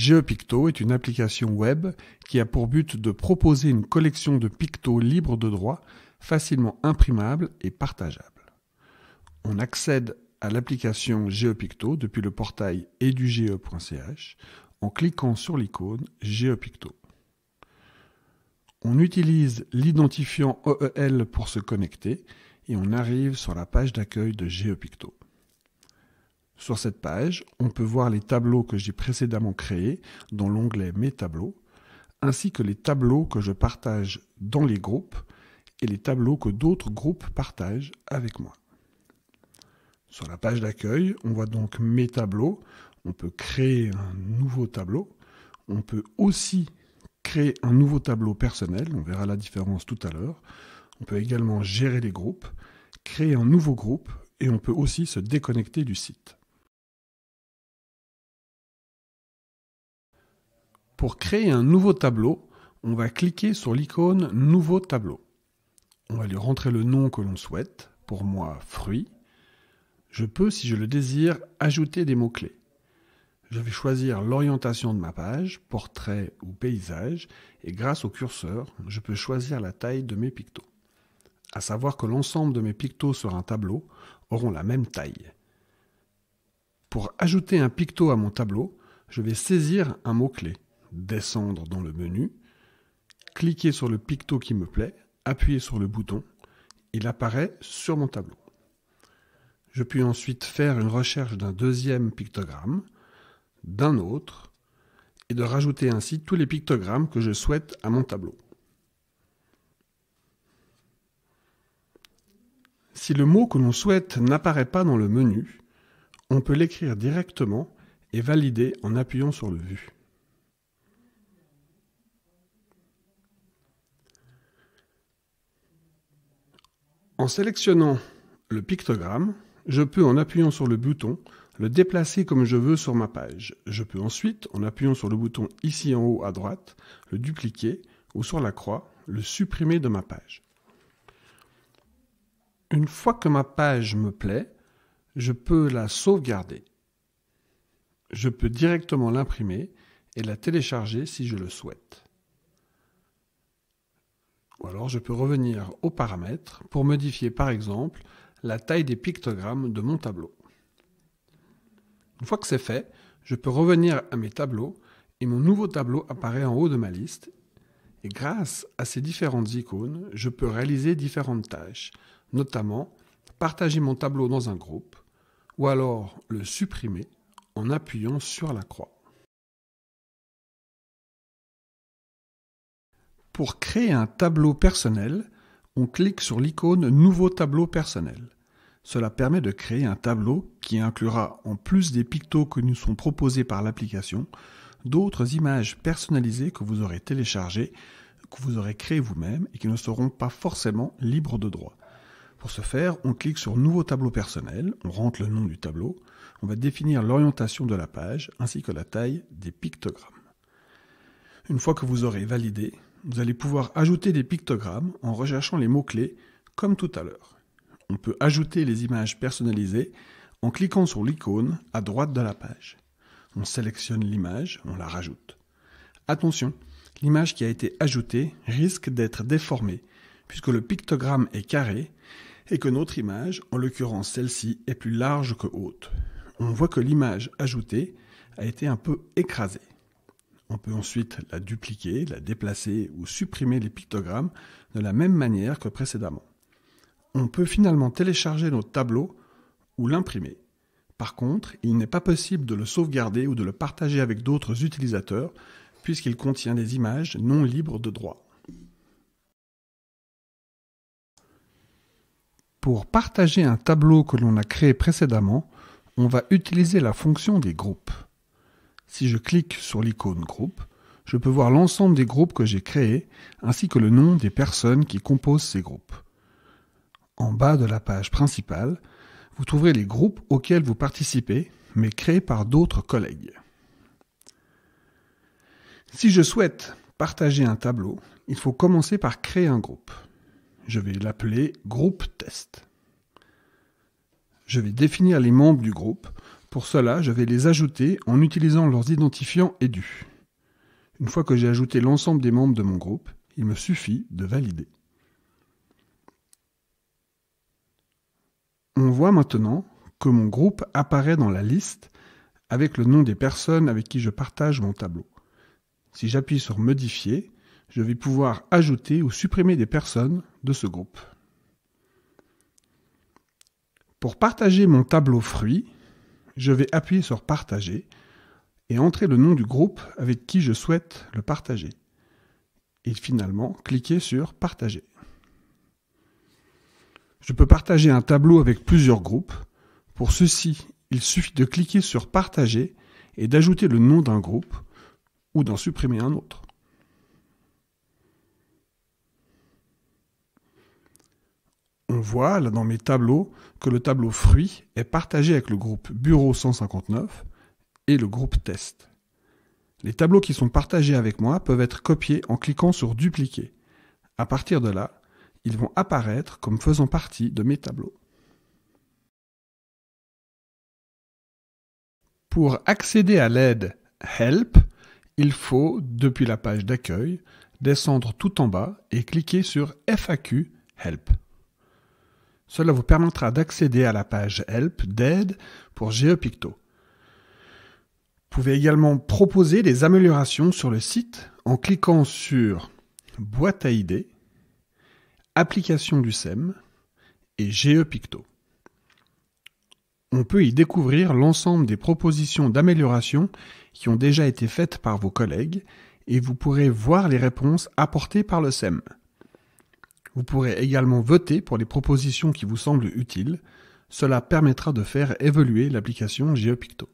GeoPicto est une application web qui a pour but de proposer une collection de pictos libres de droit, facilement imprimables et partageables. On accède à l'application GeoPicto depuis le portail eduge.ch en cliquant sur l'icône GeoPicto. On utilise l'identifiant OEL pour se connecter et on arrive sur la page d'accueil de GeoPicto. Sur cette page, on peut voir les tableaux que j'ai précédemment créés dans l'onglet Mes tableaux, ainsi que les tableaux que je partage dans les groupes et les tableaux que d'autres groupes partagent avec moi. Sur la page d'accueil, on voit donc Mes tableaux, on peut créer un nouveau tableau, on peut aussi créer un nouveau tableau personnel, on verra la différence tout à l'heure, on peut également gérer les groupes, créer un nouveau groupe et on peut aussi se déconnecter du site. Pour créer un nouveau tableau, on va cliquer sur l'icône Nouveau tableau. On va lui rentrer le nom que l'on souhaite, pour moi fruit. Je peux, si je le désire, ajouter des mots-clés. Je vais choisir l'orientation de ma page, portrait ou paysage, et grâce au curseur, je peux choisir la taille de mes pictos. À savoir que l'ensemble de mes pictos sur un tableau auront la même taille. Pour ajouter un picto à mon tableau, je vais saisir un mot-clé descendre dans le menu, cliquer sur le picto qui me plaît, appuyer sur le bouton, il apparaît sur mon tableau. Je puis ensuite faire une recherche d'un deuxième pictogramme, d'un autre, et de rajouter ainsi tous les pictogrammes que je souhaite à mon tableau. Si le mot que l'on souhaite n'apparaît pas dans le menu, on peut l'écrire directement et valider en appuyant sur le vue ». En sélectionnant le pictogramme, je peux en appuyant sur le bouton le déplacer comme je veux sur ma page. Je peux ensuite, en appuyant sur le bouton ici en haut à droite, le dupliquer ou sur la croix, le supprimer de ma page. Une fois que ma page me plaît, je peux la sauvegarder. Je peux directement l'imprimer et la télécharger si je le souhaite. Ou alors je peux revenir aux paramètres pour modifier par exemple la taille des pictogrammes de mon tableau. Une fois que c'est fait, je peux revenir à mes tableaux et mon nouveau tableau apparaît en haut de ma liste. Et grâce à ces différentes icônes, je peux réaliser différentes tâches, notamment partager mon tableau dans un groupe ou alors le supprimer en appuyant sur la croix. Pour créer un tableau personnel, on clique sur l'icône Nouveau tableau personnel. Cela permet de créer un tableau qui inclura, en plus des pictos que nous sont proposés par l'application, d'autres images personnalisées que vous aurez téléchargées, que vous aurez créées vous-même et qui ne seront pas forcément libres de droit. Pour ce faire, on clique sur Nouveau tableau personnel, on rentre le nom du tableau, on va définir l'orientation de la page ainsi que la taille des pictogrammes. Une fois que vous aurez validé, vous allez pouvoir ajouter des pictogrammes en recherchant les mots-clés, comme tout à l'heure. On peut ajouter les images personnalisées en cliquant sur l'icône à droite de la page. On sélectionne l'image, on la rajoute. Attention, l'image qui a été ajoutée risque d'être déformée, puisque le pictogramme est carré et que notre image, en l'occurrence celle-ci, est plus large que haute. On voit que l'image ajoutée a été un peu écrasée. On peut ensuite la dupliquer, la déplacer ou supprimer les pictogrammes de la même manière que précédemment. On peut finalement télécharger notre tableau ou l'imprimer. Par contre, il n'est pas possible de le sauvegarder ou de le partager avec d'autres utilisateurs puisqu'il contient des images non libres de droit. Pour partager un tableau que l'on a créé précédemment, on va utiliser la fonction des groupes. Si je clique sur l'icône groupe, je peux voir l'ensemble des groupes que j'ai créés ainsi que le nom des personnes qui composent ces groupes. En bas de la page principale, vous trouverez les groupes auxquels vous participez, mais créés par d'autres collègues. Si je souhaite partager un tableau, il faut commencer par créer un groupe. Je vais l'appeler groupe test. Je vais définir les membres du groupe pour cela, je vais les ajouter en utilisant leurs identifiants EDU. Une fois que j'ai ajouté l'ensemble des membres de mon groupe, il me suffit de valider. On voit maintenant que mon groupe apparaît dans la liste avec le nom des personnes avec qui je partage mon tableau. Si j'appuie sur Modifier, je vais pouvoir ajouter ou supprimer des personnes de ce groupe. Pour partager mon tableau fruit, je vais appuyer sur Partager et entrer le nom du groupe avec qui je souhaite le partager. Et finalement, cliquer sur Partager. Je peux partager un tableau avec plusieurs groupes. Pour ceci, il suffit de cliquer sur Partager et d'ajouter le nom d'un groupe ou d'en supprimer un autre. voit là dans mes tableaux que le tableau fruit est partagé avec le groupe bureau 159 et le groupe test. Les tableaux qui sont partagés avec moi peuvent être copiés en cliquant sur dupliquer. À partir de là, ils vont apparaître comme faisant partie de mes tableaux. Pour accéder à l'aide Help, il faut, depuis la page d'accueil, descendre tout en bas et cliquer sur FAQ Help. Cela vous permettra d'accéder à la page Help d'aide pour GeoPicto. Vous pouvez également proposer des améliorations sur le site en cliquant sur Boîte à idées, Application du SEM et GeoPicto. On peut y découvrir l'ensemble des propositions d'amélioration qui ont déjà été faites par vos collègues et vous pourrez voir les réponses apportées par le SEM. Vous pourrez également voter pour les propositions qui vous semblent utiles. Cela permettra de faire évoluer l'application GeoPicto.